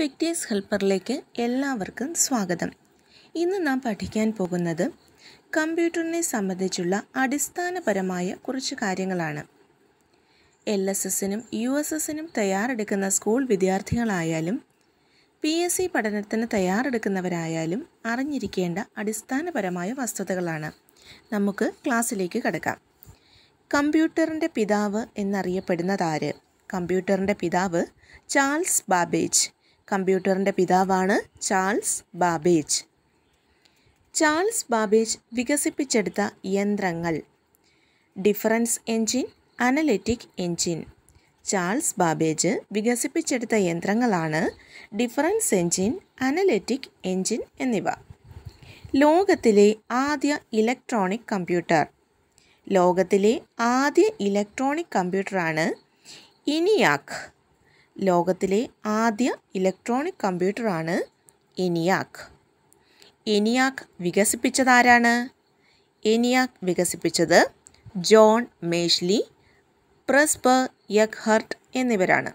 vectors ഹെൽപ്പറിലേക്ക് എല്ലാവർക്കും സ്വാഗതം ഇന്ന് നാം പഠിക്കാൻ പോകുന്നത് കമ്പ്യൂട്ടറിനെ സംബന്ധിച്ചുള്ള അടിസ്ഥാനപരമായ കുറച്ച് കാര്യങ്ങളാണ് എൽ എസ് എസിനും യു എസ് എസിനും തയ്യാറെടുക്കുന്ന സ്കൂൾ വിദ്യാർത്ഥികളായാലും പി എസ് സി പഠനത്തിന് തയ്യാറെടുക്കുന്നവരായാലും അറിഞ്ഞിരിക്കേണ്ട അടിസ്ഥാനപരമായ വസ്തുതകളാണ് നമുക്ക് ക്ലാസ്സിലേക്ക് കടക്കാം കമ്പ്യൂട്ടറിൻ്റെ പിതാവ് എന്നറിയപ്പെടുന്നതാര് കമ്പ്യൂട്ടറിൻ്റെ പിതാവ് ചാൾസ് ബാബേജ് കമ്പ്യൂട്ടറിൻ്റെ പിതാവാണ് ചാൾസ് ബാബേജ് ചാൾസ് ബാബേജ് വികസിപ്പിച്ചെടുത്ത യന്ത്രങ്ങൾ difference engine analytic engine Charles Babbage വികസിപ്പിച്ചെടുത്ത യന്ത്രങ്ങളാണ് ഡിഫറൻസ് എൻജിൻ അനലിറ്റിക് എൻജിൻ എന്നിവ ലോകത്തിലെ ആദ്യ ഇലക്ട്രോണിക് കമ്പ്യൂട്ടർ ലോകത്തിലെ ആദ്യ ഇലക്ട്രോണിക് കമ്പ്യൂട്ടറാണ് ഇനിയാക്ക് ലോകത്തിലെ ആദ്യ ഇലക്ട്രോണിക് കമ്പ്യൂട്ടറാണ് എനിയാക് എനിയാക് വികസിപ്പിച്ചതാരാണ് എനിയാക് വികസിപ്പിച്ചത് ജോൺ മേഷ്ലി പ്രസ്ബർ യക്ഹർട്ട് എന്നിവരാണ്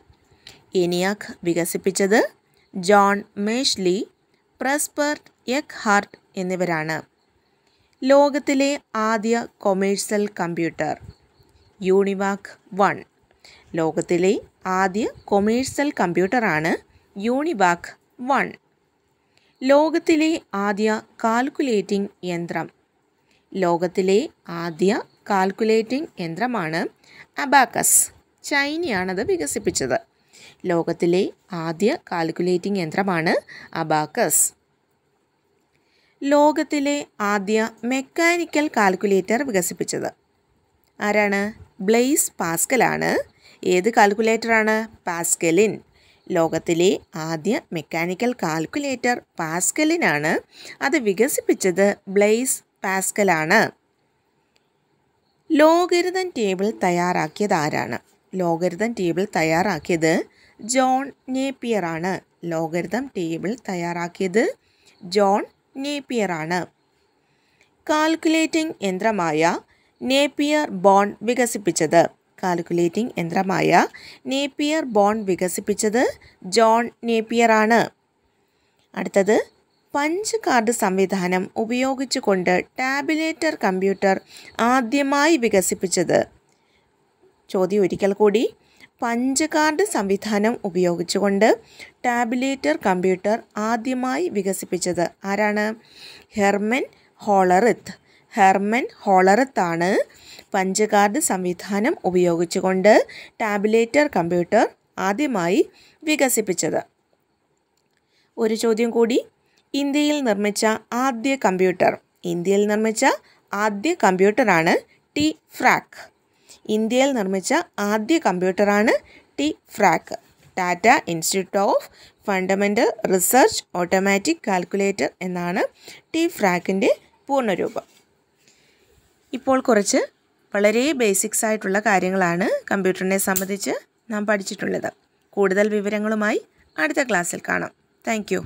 എനിയാക് വികസിപ്പിച്ചത് ജോൺ മേഷ്ലി പ്രസ്ബർ യക്ഹാർട്ട് എന്നിവരാണ് ലോകത്തിലെ ആദ്യ കൊമേഴ്സ്യൽ കമ്പ്യൂട്ടർ യൂണിവാക് വൺ ലോകത്തിലെ ആദ്യ കൊമേഴ്സ്യൽ കമ്പ്യൂട്ടറാണ് യൂണിബാക്ക് വൺ ലോകത്തിലെ ആദ്യ കാൽക്കുലേറ്റിംഗ് യന്ത്രം ലോകത്തിലെ ആദ്യ കാൽക്കുലേറ്റിംഗ് യന്ത്രമാണ് അബാക്കസ് ചൈനയാണത് വികസിപ്പിച്ചത് ലോകത്തിലെ ആദ്യ കാൽക്കുലേറ്റിംഗ് യന്ത്രമാണ് അബാക്കസ് ലോകത്തിലെ ആദ്യ മെക്കാനിക്കൽ കാൽക്കുലേറ്റർ വികസിപ്പിച്ചത് ആരാണ് ബ്ലെയ്സ് പാസ്കലാണ് ഏത് കാൽക്കുലേറ്ററാണ് പാസ്കലിൻ ലോകത്തിലെ ആദ്യ മെക്കാനിക്കൽ കാൽക്കുലേറ്റർ പാസ്കലിനാണ് അത് വികസിപ്പിച്ചത് ബ്ലെയ്സ് പാസ്കലാണ് ലോകരുതൻ ടേബിൾ തയ്യാറാക്കിയത് ആരാണ് ലോകരുതൻ ടേബിൾ തയ്യാറാക്കിയത് ജോൺ നേപ്പിയറാണ് ലോകരുതം ടേബിൾ തയ്യാറാക്കിയത് ജോൺ നേപ്പിയറാണ് കാൽക്കുലേറ്റിംഗ് യന്ത്രമായ നേപ്പിയർ ബോൺ വികസിപ്പിച്ചത് കാൽക്കുലേറ്റിംഗ് യന്ത്രമായ നേപ്പിയർ ബോൺ വികസിപ്പിച്ചത് ജോൺ നേപ്പിയർ ആണ് അടുത്തത് പഞ്ച് കാർഡ് സംവിധാനം ഉപയോഗിച്ചുകൊണ്ട് ടാബുലേറ്റർ കമ്പ്യൂട്ടർ ആദ്യമായി വികസിപ്പിച്ചത് ചോദ്യം ഒരിക്കൽ കൂടി പഞ്ച് കാർഡ് സംവിധാനം ഉപയോഗിച്ചുകൊണ്ട് ടാബുലേറ്റർ കമ്പ്യൂട്ടർ ആദ്യമായി വികസിപ്പിച്ചത് ആരാണ് ഹെർമൻ ഹോളറിത്ത് ഹെർമൻ ഹോളറിത്താണ് കാർഡ് സംവിധാനം ഉപയോഗിച്ചുകൊണ്ട് ടാബുലേറ്റർ കമ്പ്യൂട്ടർ ആദ്യമായി വികസിപ്പിച്ചത് ഒരു ചോദ്യം കൂടി ഇന്ത്യയിൽ നിർമ്മിച്ച ആദ്യ കമ്പ്യൂട്ടർ ഇന്ത്യയിൽ നിർമ്മിച്ച ആദ്യ കമ്പ്യൂട്ടറാണ് ടി ഫ്രാക്ക് ഇന്ത്യയിൽ നിർമ്മിച്ച ആദ്യ കമ്പ്യൂട്ടറാണ് TIFRAC Tata institute of fundamental research automatic calculator എന്നാണ് ടി ഫ്രാക്കിൻ്റെ പൂർണ്ണരൂപം ഇപ്പോൾ കുറച്ച് വളരെ ബേസിക്സ് ആയിട്ടുള്ള കാര്യങ്ങളാണ് കമ്പ്യൂട്ടറിനെ സംബന്ധിച്ച് നാം പഠിച്ചിട്ടുള്ളത് കൂടുതൽ വിവരങ്ങളുമായി അടുത്ത ക്ലാസ്സിൽ കാണാം താങ്ക്